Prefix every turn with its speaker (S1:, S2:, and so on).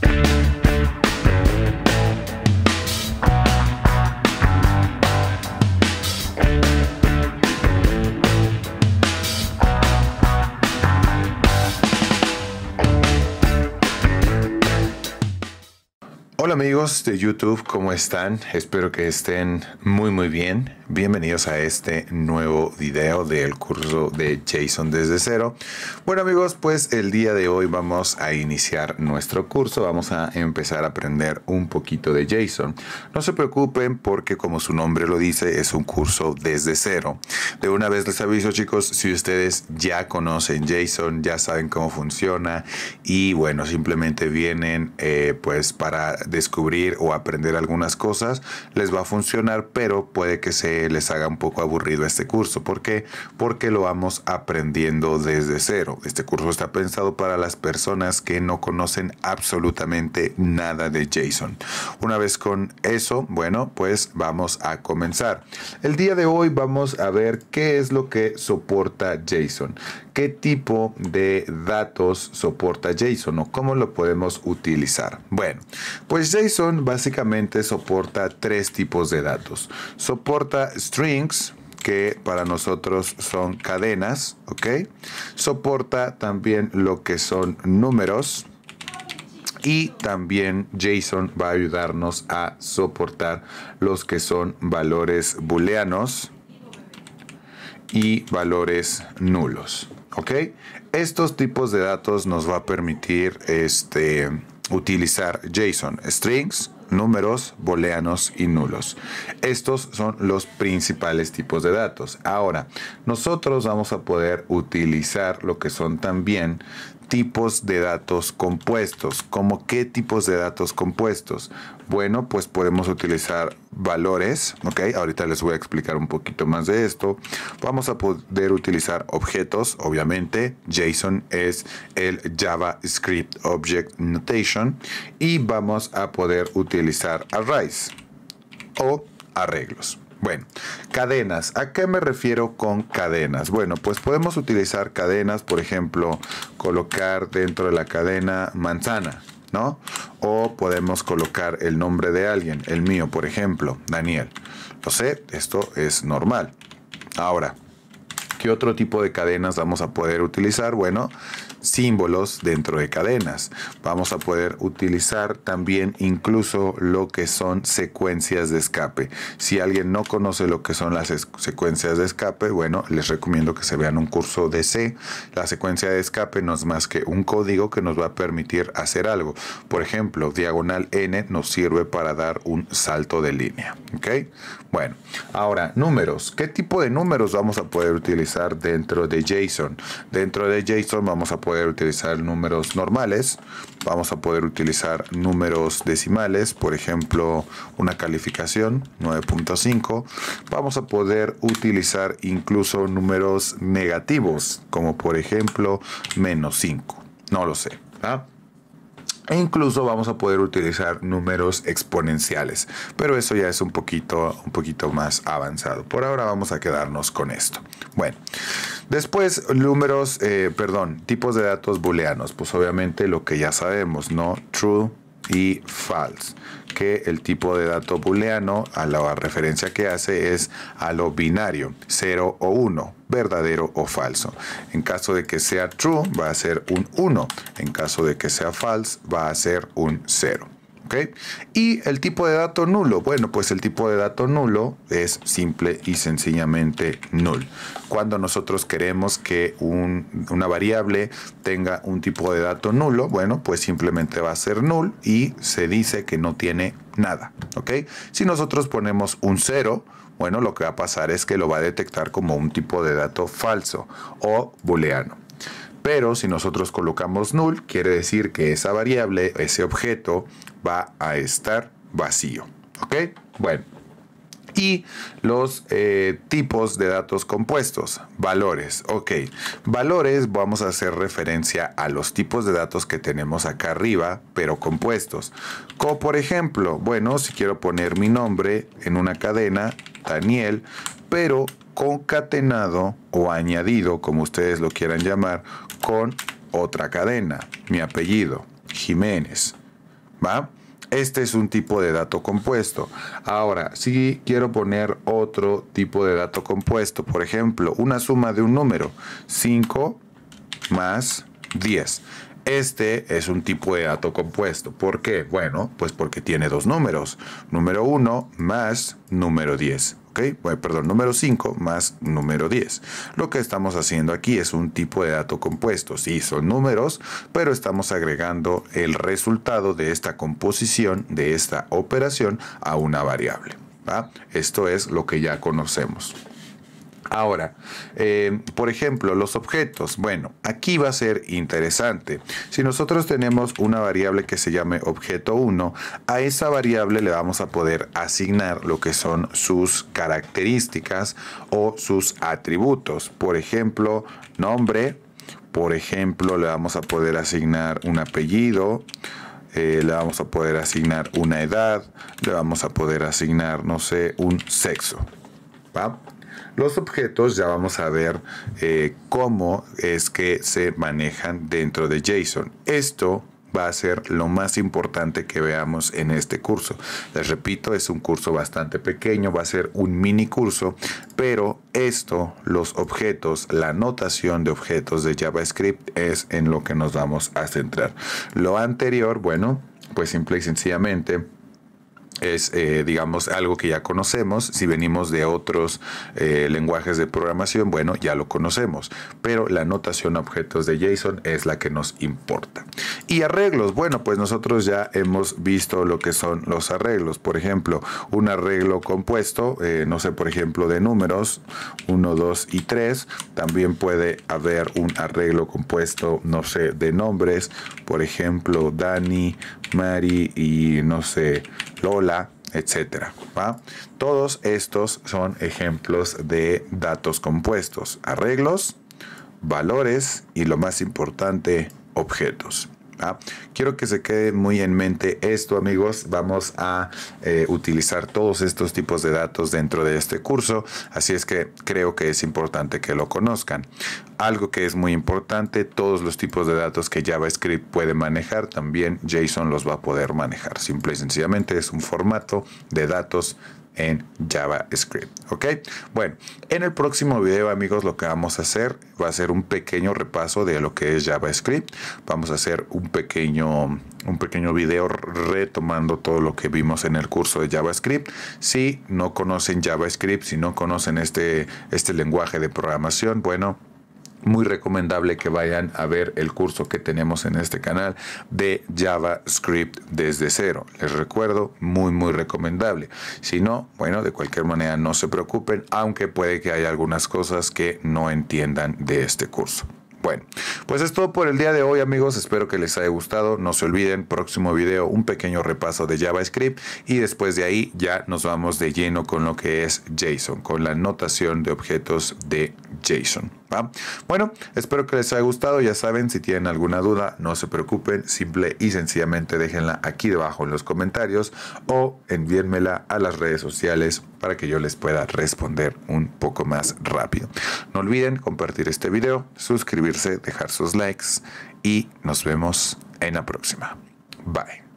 S1: thank you Hola amigos de YouTube, ¿cómo están? Espero que estén muy muy bien. Bienvenidos a este nuevo video del curso de JSON desde cero. Bueno amigos, pues el día de hoy vamos a iniciar nuestro curso. Vamos a empezar a aprender un poquito de JSON. No se preocupen porque como su nombre lo dice, es un curso desde cero. De una vez les aviso chicos, si ustedes ya conocen JSON, ya saben cómo funciona y bueno, simplemente vienen eh, pues para descubrir o aprender algunas cosas, les va a funcionar, pero puede que se les haga un poco aburrido este curso. ¿Por qué? Porque lo vamos aprendiendo desde cero. Este curso está pensado para las personas que no conocen absolutamente nada de JSON. Una vez con eso, bueno, pues vamos a comenzar. El día de hoy vamos a ver qué es lo que soporta JSON qué tipo de datos soporta JSON o cómo lo podemos utilizar. Bueno, pues JSON básicamente soporta tres tipos de datos. Soporta strings, que para nosotros son cadenas, ¿ok? Soporta también lo que son números y también JSON va a ayudarnos a soportar los que son valores booleanos, y valores nulos. ¿Ok? Estos tipos de datos nos va a permitir este, utilizar JSON, strings, números, booleanos y nulos. Estos son los principales tipos de datos. Ahora, nosotros vamos a poder utilizar lo que son también tipos de datos compuestos. ¿Cómo qué tipos de datos compuestos? Bueno, pues podemos utilizar valores, ¿ok? Ahorita les voy a explicar un poquito más de esto. Vamos a poder utilizar objetos, obviamente. JSON es el JavaScript Object Notation. Y vamos a poder utilizar arrays o arreglos. Bueno, cadenas. ¿A qué me refiero con cadenas? Bueno, pues podemos utilizar cadenas, por ejemplo, colocar dentro de la cadena manzana, ¿no? O podemos colocar el nombre de alguien, el mío, por ejemplo, Daniel. Lo sé, esto es normal. Ahora, ¿qué otro tipo de cadenas vamos a poder utilizar? Bueno, símbolos dentro de cadenas. Vamos a poder utilizar también incluso lo que son secuencias de escape. Si alguien no conoce lo que son las secuencias de escape, bueno, les recomiendo que se vean un curso de C. La secuencia de escape no es más que un código que nos va a permitir hacer algo. Por ejemplo, diagonal N nos sirve para dar un salto de línea. ¿Ok? Bueno, ahora, números. ¿Qué tipo de números vamos a poder utilizar dentro de JSON? Dentro de JSON vamos a poder utilizar números normales, vamos a poder utilizar números decimales, por ejemplo, una calificación 9.5, vamos a poder utilizar incluso números negativos, como por ejemplo menos 5, no lo sé e incluso vamos a poder utilizar números exponenciales. Pero eso ya es un poquito, un poquito más avanzado. Por ahora vamos a quedarnos con esto. Bueno, después números, eh, perdón, tipos de datos booleanos. Pues obviamente lo que ya sabemos, ¿no? True, y false, que el tipo de dato booleano a la referencia que hace es a lo binario, 0 o 1, verdadero o falso. En caso de que sea true va a ser un 1, en caso de que sea false va a ser un 0. Y el tipo de dato nulo, bueno, pues el tipo de dato nulo es simple y sencillamente null. Cuando nosotros queremos que una variable tenga un tipo de dato nulo, bueno, pues simplemente va a ser null y se dice que no tiene nada, ¿ok? Si nosotros ponemos un cero, bueno, lo que va a pasar es que lo va a detectar como un tipo de dato falso o booleano. Pero si nosotros colocamos null, quiere decir que esa variable, ese objeto, va a estar vacío. ¿Ok? Bueno. Y los eh, tipos de datos compuestos. Valores. Ok. Valores vamos a hacer referencia a los tipos de datos que tenemos acá arriba, pero compuestos. Como por ejemplo, bueno, si quiero poner mi nombre en una cadena, Daniel, pero concatenado o añadido, como ustedes lo quieran llamar, con otra cadena, mi apellido, Jiménez. ¿Va? Este es un tipo de dato compuesto. Ahora, si quiero poner otro tipo de dato compuesto, por ejemplo, una suma de un número, 5 más 10. Este es un tipo de dato compuesto. ¿Por qué? Bueno, pues porque tiene dos números. Número 1 más número 10. perdón, número 5 más número 10. Lo que estamos haciendo aquí es un tipo de dato compuesto. Sí, son números, pero estamos agregando el resultado de esta composición, de esta operación, a una variable. Esto es lo que ya conocemos. Ahora, eh, por ejemplo, los objetos. Bueno, aquí va a ser interesante. Si nosotros tenemos una variable que se llame objeto 1, a esa variable le vamos a poder asignar lo que son sus características o sus atributos. Por ejemplo, nombre. Por ejemplo, le vamos a poder asignar un apellido. Eh, le vamos a poder asignar una edad. Le vamos a poder asignar, no sé, un sexo. ¿Va? Los objetos ya vamos a ver eh, cómo es que se manejan dentro de JSON. Esto va a ser lo más importante que veamos en este curso. Les repito, es un curso bastante pequeño, va a ser un mini curso, pero esto, los objetos, la notación de objetos de JavaScript es en lo que nos vamos a centrar. Lo anterior, bueno, pues simple y sencillamente es, eh, digamos, algo que ya conocemos. Si venimos de otros eh, lenguajes de programación, bueno, ya lo conocemos. Pero la notación a objetos de JSON es la que nos importa. Y arreglos, bueno, pues nosotros ya hemos visto lo que son los arreglos. Por ejemplo, un arreglo compuesto, eh, no sé, por ejemplo, de números 1, 2 y 3. También puede haber un arreglo compuesto, no sé, de nombres. Por ejemplo, Dani, Mari y no sé, Lola etcétera. Todos estos son ejemplos de datos compuestos, arreglos, valores y lo más importante, objetos. Ah, quiero que se quede muy en mente esto, amigos. Vamos a eh, utilizar todos estos tipos de datos dentro de este curso, así es que creo que es importante que lo conozcan. Algo que es muy importante, todos los tipos de datos que JavaScript puede manejar, también JSON los va a poder manejar. Simple y sencillamente es un formato de datos en JavaScript. ¿Ok? Bueno, en el próximo video, amigos, lo que vamos a hacer va a ser un pequeño repaso de lo que es JavaScript. Vamos a hacer un pequeño, un pequeño video retomando todo lo que vimos en el curso de JavaScript. Si no conocen JavaScript, si no conocen este, este lenguaje de programación, bueno, muy recomendable que vayan a ver el curso que tenemos en este canal de JavaScript desde cero. Les recuerdo, muy, muy recomendable. Si no, bueno, de cualquier manera no se preocupen, aunque puede que haya algunas cosas que no entiendan de este curso. Bueno, pues es todo por el día de hoy amigos, espero que les haya gustado, no se olviden, próximo video un pequeño repaso de JavaScript y después de ahí ya nos vamos de lleno con lo que es JSON, con la notación de objetos de Jason. Bueno, espero que les haya gustado. Ya saben, si tienen alguna duda, no se preocupen. Simple y sencillamente déjenla aquí debajo en los comentarios o envíenmela a las redes sociales para que yo les pueda responder un poco más rápido. No olviden compartir este video, suscribirse, dejar sus likes y nos vemos en la próxima. Bye.